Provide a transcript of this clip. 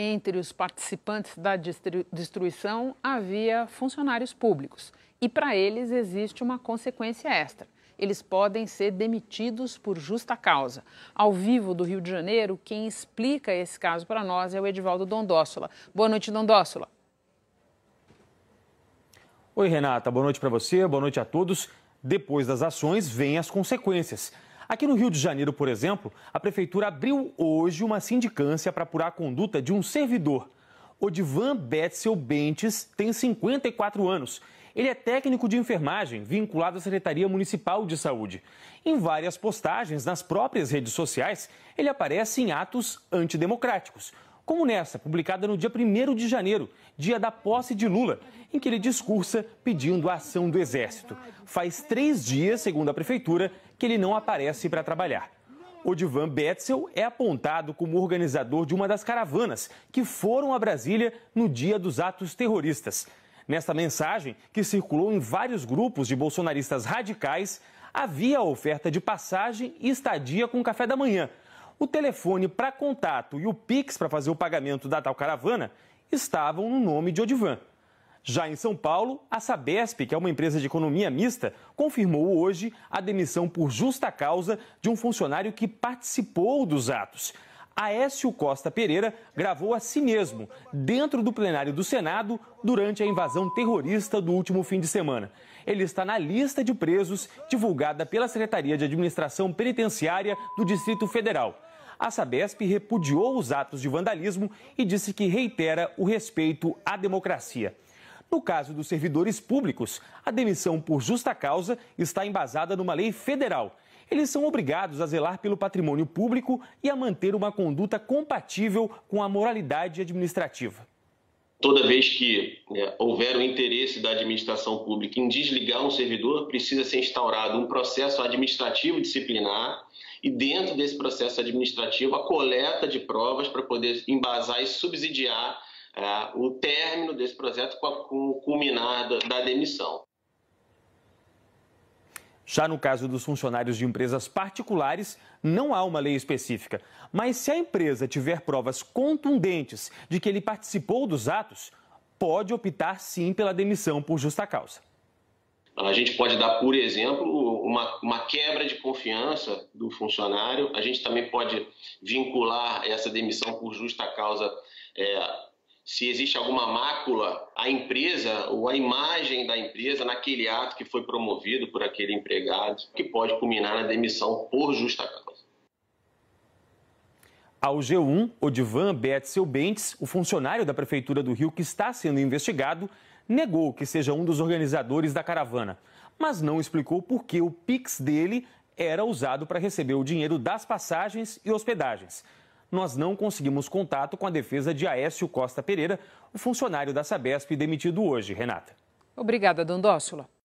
Entre os participantes da destruição havia funcionários públicos e para eles existe uma consequência extra. Eles podem ser demitidos por justa causa. Ao vivo do Rio de Janeiro, quem explica esse caso para nós é o Edivaldo Dondossola. Boa noite, Dondossola. Oi, Renata. Boa noite para você, boa noite a todos. Depois das ações, vêm as consequências. Aqui no Rio de Janeiro, por exemplo, a prefeitura abriu hoje uma sindicância para apurar a conduta de um servidor. Odivan Betzel Bentes tem 54 anos. Ele é técnico de enfermagem, vinculado à Secretaria Municipal de Saúde. Em várias postagens nas próprias redes sociais, ele aparece em atos antidemocráticos, como nessa, publicada no dia 1 de janeiro, dia da posse de Lula, em que ele discursa pedindo a ação do Exército. Faz três dias, segundo a Prefeitura, que ele não aparece para trabalhar. O Divan Betzel é apontado como organizador de uma das caravanas que foram a Brasília no dia dos atos terroristas. Nesta mensagem, que circulou em vários grupos de bolsonaristas radicais, havia a oferta de passagem e estadia com café da manhã o telefone para contato e o Pix para fazer o pagamento da tal caravana estavam no nome de Odivan. Já em São Paulo, a Sabesp, que é uma empresa de economia mista, confirmou hoje a demissão por justa causa de um funcionário que participou dos atos. Aécio Costa Pereira gravou a si mesmo, dentro do plenário do Senado, durante a invasão terrorista do último fim de semana. Ele está na lista de presos divulgada pela Secretaria de Administração Penitenciária do Distrito Federal. A Sabesp repudiou os atos de vandalismo e disse que reitera o respeito à democracia. No caso dos servidores públicos, a demissão por justa causa está embasada numa lei federal. Eles são obrigados a zelar pelo patrimônio público e a manter uma conduta compatível com a moralidade administrativa toda vez que né, houver o interesse da administração pública em desligar um servidor, precisa ser instaurado um processo administrativo disciplinar e dentro desse processo administrativo a coleta de provas para poder embasar e subsidiar uh, o término desse projeto com, a, o culminar da demissão. Já no caso dos funcionários de empresas particulares, não há uma lei específica. Mas se a empresa tiver provas contundentes de que ele participou dos atos, pode optar sim pela demissão por justa causa. A gente pode dar, por exemplo, uma, uma quebra de confiança do funcionário. A gente também pode vincular essa demissão por justa causa é, se existe alguma mácula, à empresa ou à imagem da empresa naquele ato que foi promovido por aquele empregado, que pode culminar na demissão por justa causa. Ao G1, Odivan Betzel Bentes, o funcionário da Prefeitura do Rio que está sendo investigado, negou que seja um dos organizadores da caravana, mas não explicou por que o Pix dele era usado para receber o dinheiro das passagens e hospedagens nós não conseguimos contato com a defesa de Aécio Costa Pereira, o funcionário da Sabesp demitido hoje, Renata. Obrigada, Dandócila.